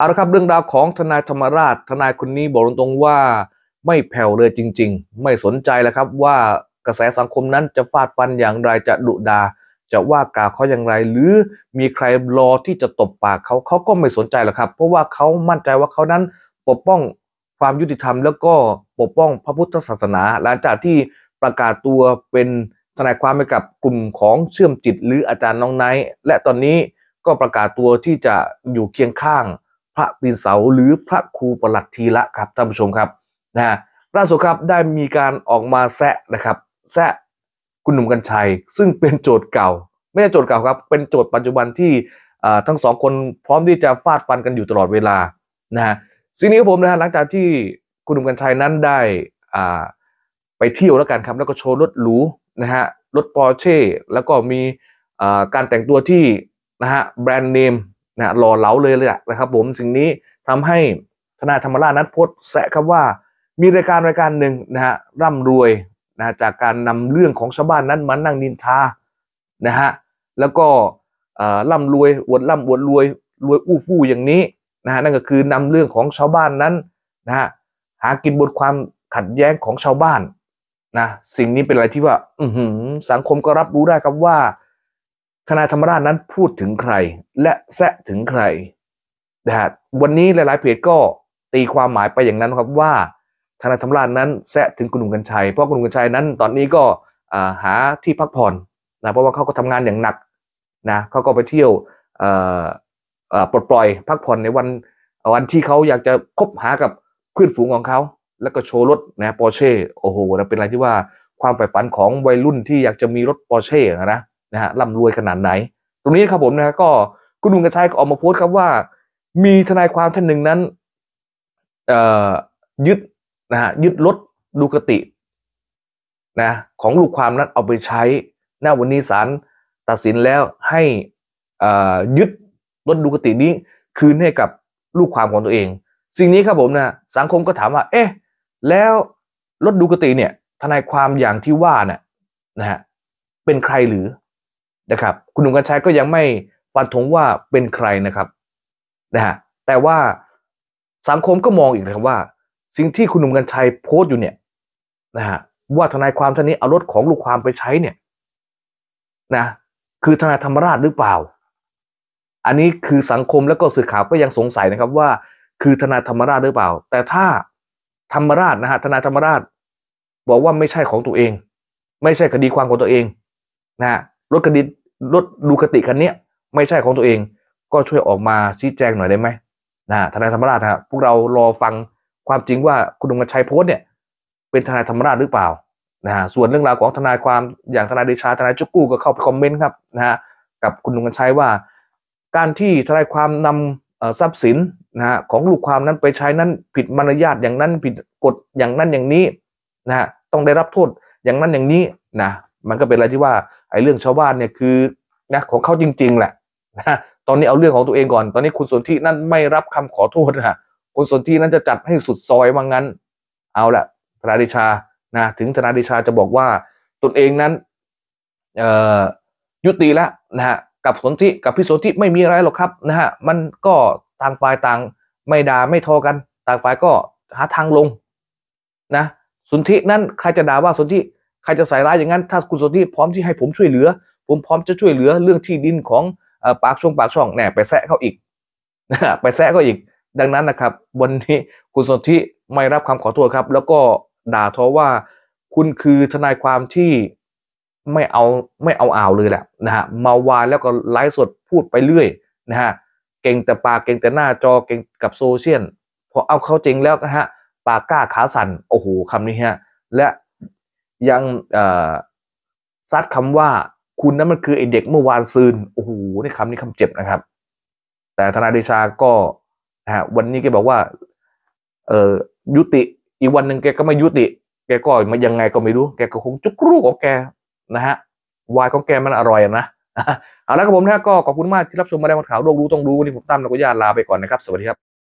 เอาละครับเรื่องราวของทนายธรรมราช ทนายคนนี้บอกตรงๆว่าไม่แผ่วเลยจริงๆ ไม่สนใจแล้วครับว่ากระแสสังคมนั้นจะฟาดฟันอย่างไร จะดุดาจะว่ากล่าวเขาอย่างไรหรือมีใครรอที่จะตบปากเขาเขาก็ไม่สนใจหรอกครับ เพราะว่าเขามั่นใจว่าเขานั้นปกป้องความยุติธรรม แล้วก็ปกป้องพระพุทธศาสนา หลังจากที่ประกาศตัวเป็นทนายความไปกับ กลุ่มของเชื่อมจิต หรืออาจารย์น้องไนท์และตอนนี้ก็ประกาศตัวที่จะอยู่เคียงข้างพระปีนเสา หรือพระครูประหลัดทีละครับ ท่านผู้ชมครับนะล่าสุดครับได้มีการออกมาแซะนะครับแซะคุณหนุ่มกัญชัย ซึ่งเป็นโจทย์เก่าไม่ใช่โจทย์เก่าครับเป็นโจทย์ปัจจุบันที่ทั้งสองคนพร้อมที่จะฟาดฟันกันอยู่ตลอดเวลานะฮะสิ่งนี้ครับผมนะฮะหลังจากที่คุณหนุ่มกัญชัยนั้นได้อ่าไปเที่ยวแล้วกันครับแล้วก็โชว์รถหรูนะฮะรถปอร์เช่แล้วก็มีการแต่งตัวที่นะฮะแบรนด์เนมนะหล่อเหลาเลยเลยนะครับผมสิ่งนี้ทำให้ธนาธรรมราชนัดพดแสะครับว่ามีรายการรายการหนึ่งนะฮะร่ำรวยนะจากการนำเรื่องของชาวบ้านนั้นมานั่งนินทานะฮะแล้วก็ร่ำรวยอวดร่ำอวดรวยรวยอู้ฟู่อย่างนี้นะฮะนั่นก็คือนำเรื่องของชาวบ้านนั้นนะฮะหากินบทความขัดแย้งของชาวบ้านนะสิ่งนี้เป็นอะไรที่ว่าอืสังคมก็รับรู้ได้ครับว่าทนายธรรมราชนั้นพูดถึงใครและแซะถึงใครนะฮะวันนี้หลายๆเพจก็ตีความหมายไปอย่างนั้นครับว่าทนายธรรมราชนั้นแซะถึงคุณหนุ่มกัญชัยเพราะคุณหนุ่มกัญชัยนั้นตอนนี้ก็หาที่พักผ่อนนะเพราะว่าเขาก็ทำงานอย่างหนักนะเขาก็ไปเที่ยวปลดปล่อยพักผ่อนในวันวันที่เขาอยากจะคบหากับเพื่อนฝูงของเขาแล้วก็โชว์รถนะปอร์เช่โอ้โหเป็นอะไรที่ว่าความใฝ่ฝันของวัยรุ่นที่อยากจะมีรถปอร์เช่นะนะฮะร่ำรวยขนาดไหน ตรงนี้ครับผมนะฮะก็คุณลุงกระชัยก็ออกมาโพสต์ครับว่า มีทนายความท่านหนึ่งนั้นยึดนะฮะยึดรถดูกตินะของลูกความนั้นเอาไปใช้หน้าวันนี้ศาลตัดสินแล้วให้ยึดรถดูกตินี้คืนให้กับลูกความของตัวเอง สิ่งนี้ครับผมนะสังคมก็ถามว่าเอ๊ะแล้วรถดูกติเนี่ยทนายความอย่างที่ว่าน่ะนะฮะเป็นใครหรือนะครับคุณหนุ่มกัญชัยก็ยังไม่ฟันธงว่าเป็นใครนะครับนะฮะแต่ว่าสังคมก็มองอีกนะครับว่าสิ่งที่คุณหนุ่มกัญชัยโพสต์อยู่เนี่ยนะฮะว่าทนายความท่านนี้เอารถของลูกความไปใช้เนี่ยนะคือทนายธรรมราชหรือเปล่า อันนี้คือสังคมและก็สื่อข่าวก็ยังสงสัยนะครับว่าคือทนายธรรมราชหรือเปล่า แต่ถ้าธรรมราชนะฮะทนายธรรมราชบอกว่าไม่ใช่ของตัวเอง ไม่ใช่คดีความของตัวเองนะรถคดีรถดูคติคันนี้ไม่ใช่ของตัวเองก็ช่วยออกมาชี้แจงหน่อยได้ไหมนะทนายธรรมราชนะพวกเรารอฟังความจริงว่าคุณดงกชัยโพสเนี่ยเป็นทนายธรรมราชหรือเปล่านะฮะส่วนเรื่องราวของทนายความอย่างทนายเดชาทนายจุกู้ก็เข้าไปคอมเมนต์ครับนะฮะกับคุณดงกชัยว่า การที่ทนายความนำทรัพย์สินนะฮะของลูกความนั้นไปใช้นั้น ผิดมารยาทอย่างนั้นผิดกฎอย่างนั้นอย่างนี้นะฮะต้องได้รับโทษอย่างนั้นอย่างนี้นะมันก็เป็นอะไรที่ว่าไอ้เรื่องชาวบ้านเนี่ยคือนะของเขาจริงๆแหละนะ ตอนนี้เอาเรื่องของตัวเองก่อน ตอนนี้คุณสนธินั่นไม่รับคำขอโทษนะ คุณสนธินั่นจะจัดให้สุดซอยว่างั้นเอาละธนาดิชา นะ ถึงธนาดิชาจะบอกว่าตนเองนั้น เออ่ยุติแล้วนะฮะ กับสนธิกับพี่สนธิไม่มีอะไรหรอกครับนะฮะ มันก็ต่างฝ่ายต่างไม่ด่าไม่ทอกัน ต่างฝ่ายก็หาทางลงนะสนธินั้นใครจะด่าว่าสนธิใครจะใส่ร้ายอย่างนั้นถ้าคุณสนทิพร้อมที่ให้ผมช่วยเหลือ ผมพร้อมจะช่วยเหลือเรื่องที่ดินของปากช่องปากช่อง แน่ ไปแซะเขาอีกไปแซะเขาอีกดังนั้นนะครับ วันนี้คุณสนทิไม่รับคำขอโทษครับ แล้วก็ด่าทอว่าคุณคือทนายความที่ไม่เอาไม่เอาอ่าวเลยแหละนะฮะมาวานแล้วก็ไลฟ์สดพูดไปเรื่อยนะฮะเก่งแต่ปากเก่งแต่หน้าจอเก่งกับโซเชียลพอเอาเข้าจริงแล้วนะฮะปากกล้าขาสั่นโอ้โหคำนี้ฮะและยังซัดคำว่าคุณนั้นมันคือ ไอเด็ก เมื่อวานซืนโอ้โหนี่คำนี้คำเจ็บนะครับ แต่ธนาเดชาก็นะฮะวันนี้แกบอกว่าเออยุติอีกวันหนึ่งแกก็ไม่ยุติแกก็มายังไงก็ไม่รู้ แกก็คงจุกรูกของแกนะฮะวายของแกมันอร่อยนะเอาละครับผมนะก็ขอบคุณมากที่รับชมมาได้ข่าวโลกรู้ต้องรู้วันนี้ผมตั้มนลกวก็ยาลาไปก่อนนะครับสวัสดีครับ